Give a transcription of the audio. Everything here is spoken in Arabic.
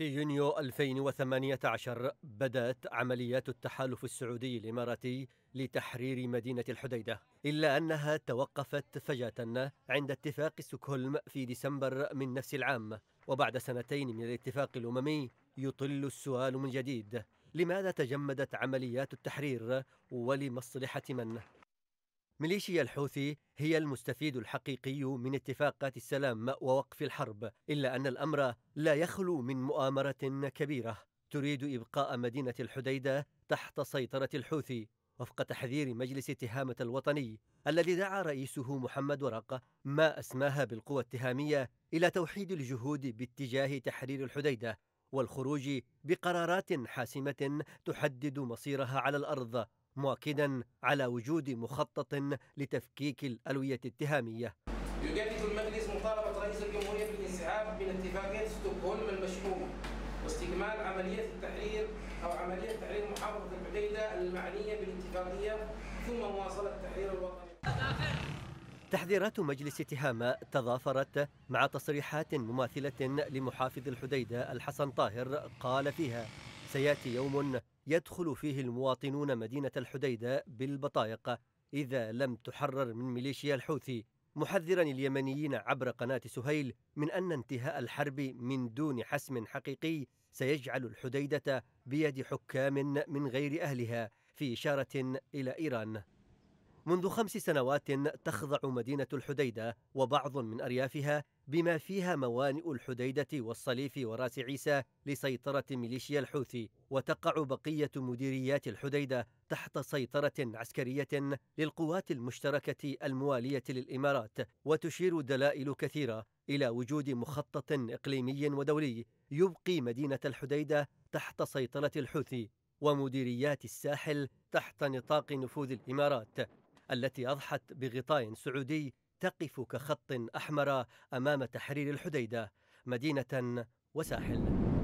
في يونيو 2018 بدأت عمليات التحالف السعودي الإماراتي لتحرير مدينة الحديدة إلا أنها توقفت فجأة عند اتفاق سوكولم في ديسمبر من نفس العام وبعد سنتين من الاتفاق الأممي يطل السؤال من جديد لماذا تجمدت عمليات التحرير ولمصلحة من؟ ميليشيا الحوثي هي المستفيد الحقيقي من اتفاقات السلام ووقف الحرب الا ان الامر لا يخلو من مؤامره كبيره تريد ابقاء مدينه الحديده تحت سيطره الحوثي وفق تحذير مجلس تهامه الوطني الذي دعا رئيسه محمد ورقه ما اسماها بالقوى التهاميه الى توحيد الجهود باتجاه تحرير الحديده والخروج بقرارات حاسمه تحدد مصيرها على الارض مؤكدا على وجود مخطط لتفكيك الألوية التهامية يجدد المجلس مطالبة رئيس الجمهورية بالانسحاب من اتفاقية ستوكهولم المشؤومة واستكمال عملية التحرير أو عملية تحرير محافظة الحديدة المعنية بالاتفاقية ثم مواصلة تحرير الوطن تحذيرات مجلس تهامة تضافرت مع تصريحات مماثلة لمحافظ الحديدة الحسن طاهر قال فيها سيأتي يوم يدخل فيه المواطنون مدينة الحديدة بالبطايق إذا لم تحرر من ميليشيا الحوثي محذرا اليمنيين عبر قناة سهيل من أن انتهاء الحرب من دون حسم حقيقي سيجعل الحديدة بيد حكام من غير أهلها في إشارة إلى إيران منذ خمس سنوات تخضع مدينة الحديدة وبعض من أريافها بما فيها موانئ الحديدة والصليف وراس عيسى لسيطرة ميليشيا الحوثي وتقع بقية مديريات الحديدة تحت سيطرة عسكرية للقوات المشتركة الموالية للإمارات وتشير دلائل كثيرة إلى وجود مخطط إقليمي ودولي يبقي مدينة الحديدة تحت سيطرة الحوثي ومديريات الساحل تحت نطاق نفوذ الإمارات التي أضحت بغطاء سعودي تقف كخط أحمر أمام تحرير الحديدة مدينة وساحل